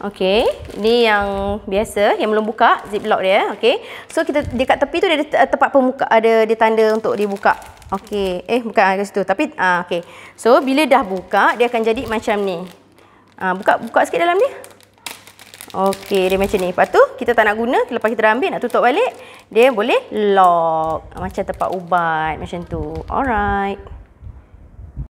Okey, ni yang biasa yang belum buka zip lock dia, okey. So kita dekat tepi tu dia ada eh, tempat pembuka ada dia tanda untuk dibuka. Okey, eh bukan kat situ tapi ah okey. So bila dah buka dia akan jadi macam ni. Ah buka buka sikit dalam ni. Okey, dia macam ni. Lepas tu kita tak nak guna, lepas kita dah ambil nak tutup balik, dia boleh lock macam tempat ubat macam tu. Alright.